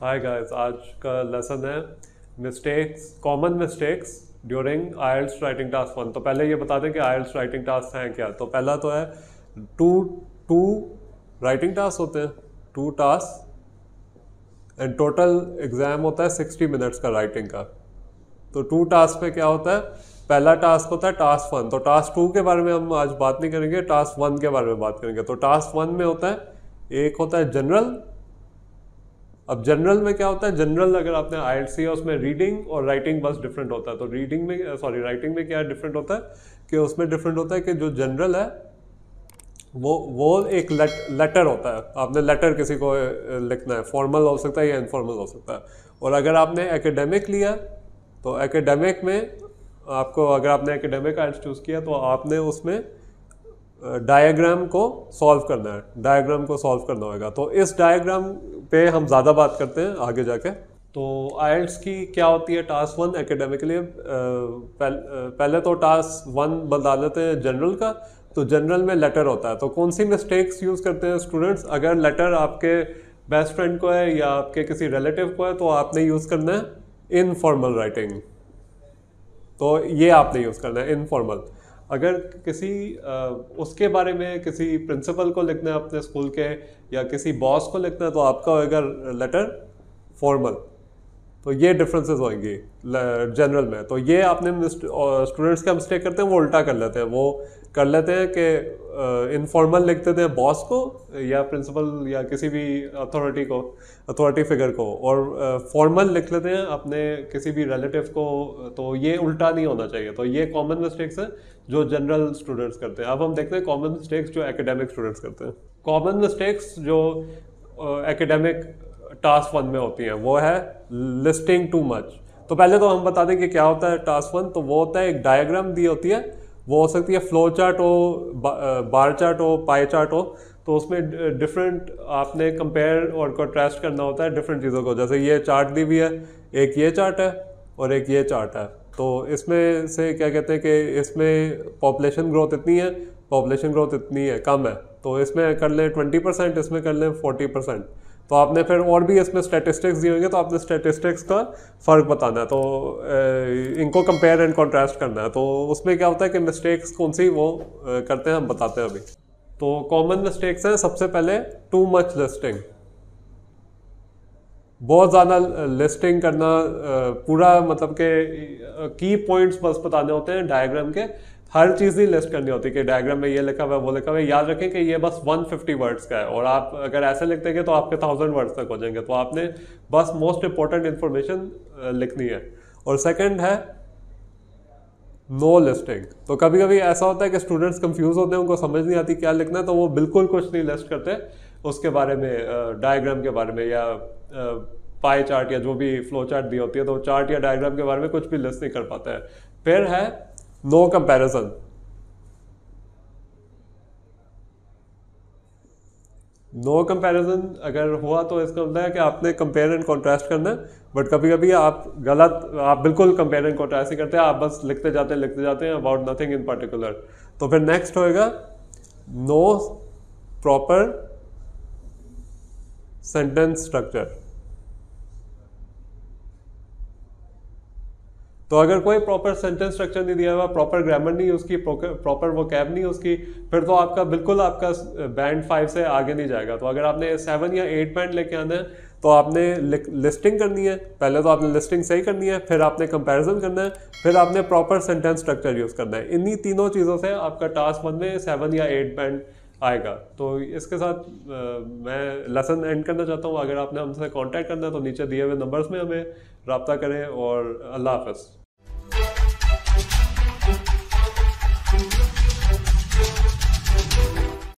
hi guys आज का lesson है mistakes common mistakes during IELTS writing task one तो पहले ये बता दें कि आयल्स राइटिंग टास्क हैं क्या तो पहला तो है टू टू राइटिंग टास्क होते हैं two task and total exam होता है सिक्सटी मिनट्स का राइटिंग का तो टू टास्क पे क्या होता है पहला टास्क होता है टास्क वन तो टास्क टू के बारे में हम आज बात नहीं करेंगे टास्क वन के बारे में बात करेंगे तो टास्क वन में होता है एक होता है जनरल अब जनरल में क्या होता है जनरल अगर आपने आई एल सी है उसमें रीडिंग और राइटिंग बस डिफरेंट होता है तो रीडिंग में सॉरी राइटिंग में क्या डिफरेंट होता है कि उसमें डिफरेंट होता है कि जो जनरल है वो वो एक लेट, लेटर होता है आपने लेटर किसी को लिखना है फॉर्मल हो सकता है या इनफॉर्मल हो सकता है और अगर आपने एकेडमिक लिया तो एकेडमिक में आपको अगर आपने एकेडमिक आर्ट्स चूज़ किया तो आपने उसमें डायग्राम को सॉल्व करना है डायग्राम को सॉल्व करना होगा तो इस डायग्राम पे हम ज़्यादा बात करते हैं आगे जाके तो आयल्स की क्या होती है टास्क वन एकेडमिकली पहले, तो टास्क वन बता देते हैं जनरल का तो जनरल में लेटर होता है तो कौन सी मिस्टेक्स यूज़ करते हैं स्टूडेंट्स अगर लेटर आपके बेस्ट फ्रेंड को है या आपके किसी रिलेटिव को है तो आपने यूज़ करना है इनफॉर्मल राइटिंग तो ये आपने यूज़ करना है इनफॉर्मल अगर किसी उसके बारे में किसी प्रिंसिपल को लिखना है अपने स्कूल के या किसी बॉस को लिखना है तो आपका होगा लेटर फॉर्मल तो ये डिफरेंसेस होंगी जनरल में तो ये आपने स्टूडेंट्स क्या मिस्टेक करते हैं वो उल्टा कर लेते हैं वो कर लेते हैं कि इनफॉर्मल लिख देते हैं बॉस को या प्रिंसिपल या किसी भी अथॉरिटी को अथॉरिटी फिगर को और फॉर्मल लिख लेते हैं अपने किसी भी रिलेटिव को तो ये उल्टा नहीं होना चाहिए तो ये कॉमन मिस्टेक्स हैं जो जनरल स्टूडेंट्स करते हैं अब हम देखते हैं कॉमन मिस्टेक्स जो एकेडमिक स्टूडेंट्स करते हैं कॉमन मिस्टेक्स जो एकेडमिक टास्क वन में होती हैं वो है लिस्टिंग टू मच तो पहले तो हम बता दें कि क्या होता है टास्क वन तो वो होता है एक डायग्राम दी होती है वो हो सकती है फ्लो चार्ट हो बार चार्ट हो पाए चार्ट हो तो उसमें डिफरेंट आपने कंपेयर और कॉन्ट्रास्ट करना होता है डिफरेंट चीज़ों को जैसे ये चार्ट दी हुई है एक ये चार्ट है और एक ये चार्ट है तो इसमें से क्या कहते हैं कि इसमें पॉपुलेशन ग्रोथ इतनी है पॉपुलेशन ग्रोथ इतनी है कम है तो इसमें कर लें ट्वेंटी परसेंट इसमें कर लें फोर्टी परसेंट तो आपने फिर और भी इसमें स्टेटिस्टिक्स दिए होंगे तो आपने स्टेटिस्टिक्स का फ़र्क बताना है तो इनको कंपेयर एंड कॉन्ट्रास्ट करना है तो उसमें क्या होता है कि मिस्टेक्स कौन सी वो करते हैं हम बताते हैं अभी तो कॉमन मिस्टेक्स हैं सबसे पहले टू मच लिस्टिंग बहुत ज़्यादा लिस्टिंग करना पूरा मतलब के की पॉइंट्स बस बताने होते हैं डायग्राम के हर चीज़ ही लिस्ट करनी होती है कि डायग्राम में ये लिखा हुआ है वो लिखा हुआ है याद रखें कि ये बस 150 वर्ड्स का है और आप अगर ऐसे लिखते हैं तो आपके थाउजेंड वर्ड्स तक हो जाएंगे तो आपने बस मोस्ट इंपॉर्टेंट इन्फॉर्मेशन लिखनी है और सेकेंड है नो लिस्टिंग तो कभी कभी ऐसा होता है कि स्टूडेंट्स कंफ्यूज होते हैं उनको समझ नहीं आती क्या लिखना है तो वो बिल्कुल कुछ नहीं लिस्ट करते उसके बारे में डायग्राम के बारे में या पाई चार्ट या जो भी फ्लो चार्ट दी होती है तो चार्ट या डायग्राम के बारे में कुछ भी लिस्ट नहीं कर पाता है फिर है नो कंपैरिजन नो कंपैरिजन अगर हुआ तो इसका मतलब है कि आपने कंपेयर एंड कॉन्ट्रास्ट करना है बट कभी कभी आप गलत आप बिल्कुल कंपेयर एंड कॉन्ट्रास्ट ही करते हैं आप बस लिखते जाते हैं लिखते जाते हैं अबाउट नथिंग इन पर्टिकुलर तो फिर नेक्स्ट होएगा नो प्रॉपर सेंटेंस स्ट्रक्चर तो अगर कोई प्रॉपर सेंटेंस स्ट्रक्चर नहीं दिया हुआ प्रॉपर ग्रामर नहीं उसकी प्रॉपर वो कैब नहीं उसकी फिर तो आपका बिल्कुल आपका बैंड फाइव से आगे नहीं जाएगा तो अगर आपने सेवन या एट बैंड लेके आना है तो आपने लिस्टिंग करनी है पहले तो आपने लिस्टिंग सही करनी है फिर आपने कंपैरिजन करना है फिर आपने प्रॉपर सेंटेंस स्ट्रक्चर यूज़ करना है इन्हीं तीनों चीज़ों से आपका टास्क वन में सेवन या एट बैंड आएगा तो इसके साथ आ, मैं लेसन एंड करना चाहता हूँ अगर आपने हमसे कांटेक्ट करना है तो नीचे दिए हुए नंबर्स में हमें रबता करें और अल्लाह हाफ